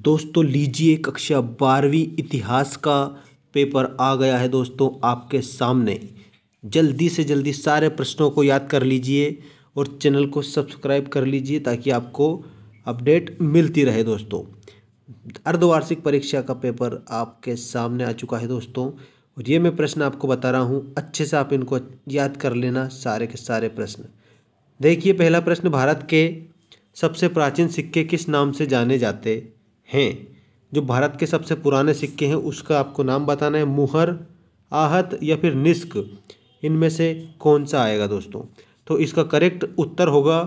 दोस्तों लीजिए कक्षा बारहवीं इतिहास का पेपर आ गया है दोस्तों आपके सामने जल्दी से जल्दी सारे प्रश्नों को याद कर लीजिए और चैनल को सब्सक्राइब कर लीजिए ताकि आपको अपडेट मिलती रहे दोस्तों अर्धवार्षिक परीक्षा का पेपर आपके सामने आ चुका है दोस्तों और ये मैं प्रश्न आपको बता रहा हूँ अच्छे से आप इनको याद कर लेना सारे के सारे प्रश्न देखिए पहला प्रश्न भारत के सबसे प्राचीन सिक्के किस नाम से जाने जाते हैं जो भारत के सबसे पुराने सिक्के हैं उसका आपको नाम बताना है मुहर आहत या फिर निस्क इनमें से कौन सा आएगा दोस्तों तो इसका करेक्ट उत्तर होगा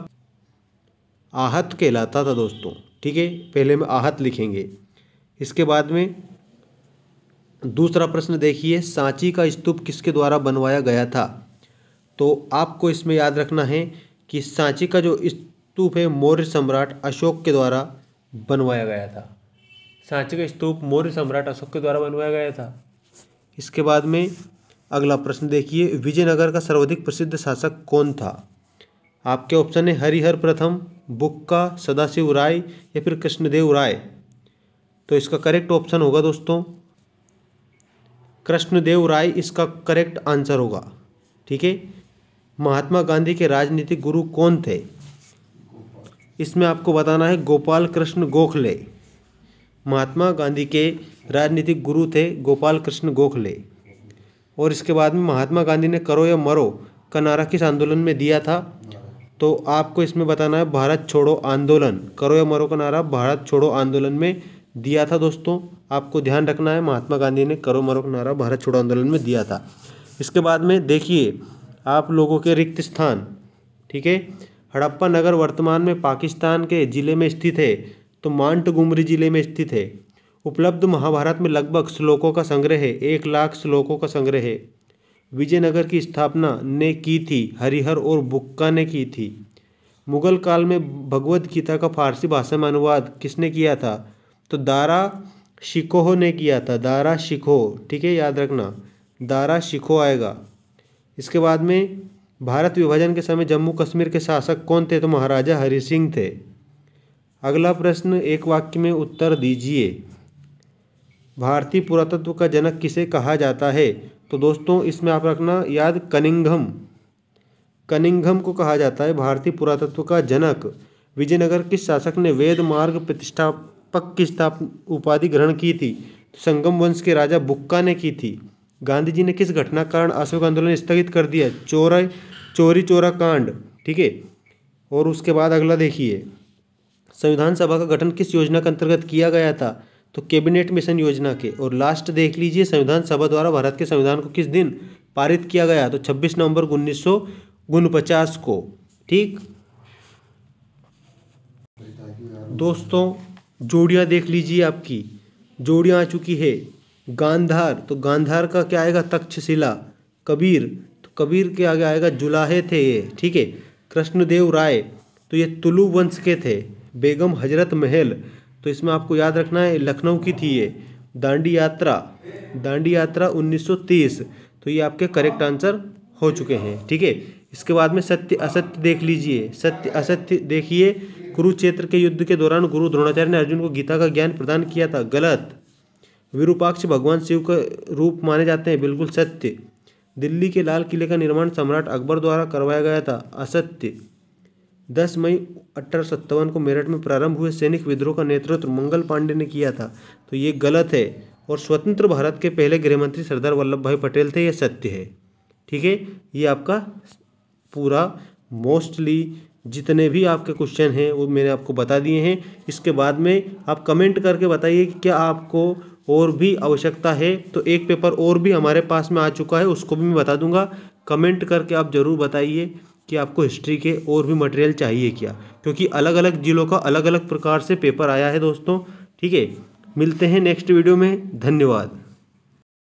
आहत कहलाता था दोस्तों ठीक है पहले में आहत लिखेंगे इसके बाद में दूसरा प्रश्न देखिए सांची का स्तूप किसके द्वारा बनवाया गया था तो आपको इसमें याद रखना है कि सांची का जो स्तूप है मौर्य सम्राट अशोक के द्वारा बनवाया गया था सांचे का स्तूप मौर्य सम्राट अशोक के द्वारा बनवाया गया था इसके बाद में अगला प्रश्न देखिए विजयनगर का सर्वाधिक प्रसिद्ध शासक कौन था आपके ऑप्शन है हरिहर प्रथम बुक्का सदाशिव राय या फिर कृष्णदेव राय तो इसका करेक्ट ऑप्शन होगा दोस्तों कृष्णदेव राय इसका करेक्ट आंसर होगा ठीक है महात्मा गांधी के राजनीतिक गुरु कौन थे इसमें आपको बताना है गोपाल कृष्ण गोखले महात्मा गांधी के राजनीतिक गुरु थे गोपाल कृष्ण गोखले और इसके बाद में महात्मा गांधी ने करो या मरो का नारा किस आंदोलन में दिया था तो आपको इसमें बताना है भारत छोड़ो आंदोलन करो या मरो का नारा भारत छोड़ो आंदोलन में दिया था दोस्तों आपको ध्यान रखना है महात्मा गांधी ने करो मरो का नारा भारत छोड़ो आंदोलन में दिया था इसके बाद में देखिए आप लोगों के रिक्त स्थान ठीक है हड़प्पा नगर वर्तमान में पाकिस्तान के ज़िले में स्थित है तो मांटगुमरी ज़िले में स्थित है उपलब्ध महाभारत में लगभग श्लोकों का संग्रह है एक लाख श्लोकों का संग्रह है विजयनगर की स्थापना ने की थी हरिहर और बुक्का ने की थी मुगल काल में भगवद गीता का फारसी भाषा में अनुवाद किसने किया था तो दारा शिकोह ने किया था दारा शिखो ठीक है याद रखना दारा शिखो आएगा इसके बाद में भारत विभाजन के समय जम्मू कश्मीर के शासक कौन थे तो महाराजा हरि सिंह थे अगला प्रश्न एक वाक्य में उत्तर दीजिए भारतीय पुरातत्व का जनक किसे कहा जाता है तो दोस्तों इसमें आप रखना याद कनिंघम कनिंघम को कहा जाता है भारतीय पुरातत्व का जनक विजयनगर किस शासक ने वेद मार्ग प्रतिष्ठापक की स्थाप उपाधि ग्रहण की थी संगम वंश के राजा बुक्का ने की थी गांधी जी ने किस घटना कारण अशोक आंदोलन स्थगित कर दिया चोरा चोरी चोरा कांड ठीक है और उसके बाद अगला देखिए संविधान सभा का गठन किस योजना के अंतर्गत किया गया था तो कैबिनेट मिशन योजना के और लास्ट देख लीजिए संविधान सभा द्वारा भारत के संविधान को किस दिन पारित किया गया तो 26 नवंबर उन्नीस सौ को ठीक दोस्तों जोड़ियाँ देख लीजिए आपकी जोड़ियाँ आ चुकी है गांधार तो गांधार का क्या आएगा तक्षशिला कबीर तो कबीर के आगे आएगा जुलाहे थे ये ठीक है कृष्णदेव राय तो ये तुलु वंश के थे बेगम हजरत महल तो इसमें आपको याद रखना है लखनऊ की थी ये दांडी यात्रा दांडी यात्रा 1930 तो ये आपके करेक्ट आंसर हो चुके हैं ठीक है इसके बाद में सत्य असत्य देख लीजिए सत्य असत्य देखिए कुरुक्षेत्र के युद्ध के दौरान गुरु द्रोणाचार्य ने अर्जुन को गीता का ज्ञान प्रदान किया था गलत विरूपाक्ष भगवान शिव का रूप माने जाते हैं बिल्कुल सत्य दिल्ली के लाल किले का निर्माण सम्राट अकबर द्वारा करवाया गया था असत्य दस मई अठारह को मेरठ में प्रारंभ हुए सैनिक विद्रोह का नेतृत्व मंगल पांडे ने किया था तो ये गलत है और स्वतंत्र भारत के पहले गृहमंत्री सरदार वल्लभ भाई पटेल थे यह सत्य है ठीक है ये आपका पूरा मोस्टली जितने भी आपके क्वेश्चन हैं वो मैंने आपको बता दिए हैं इसके बाद में आप कमेंट करके बताइए कि क्या आपको और भी आवश्यकता है तो एक पेपर और भी हमारे पास में आ चुका है उसको भी मैं बता दूंगा कमेंट करके आप ज़रूर बताइए कि आपको हिस्ट्री के और भी मटेरियल चाहिए क्या क्योंकि अलग अलग ज़िलों का अलग अलग प्रकार से पेपर आया है दोस्तों ठीक है मिलते हैं नेक्स्ट वीडियो में धन्यवाद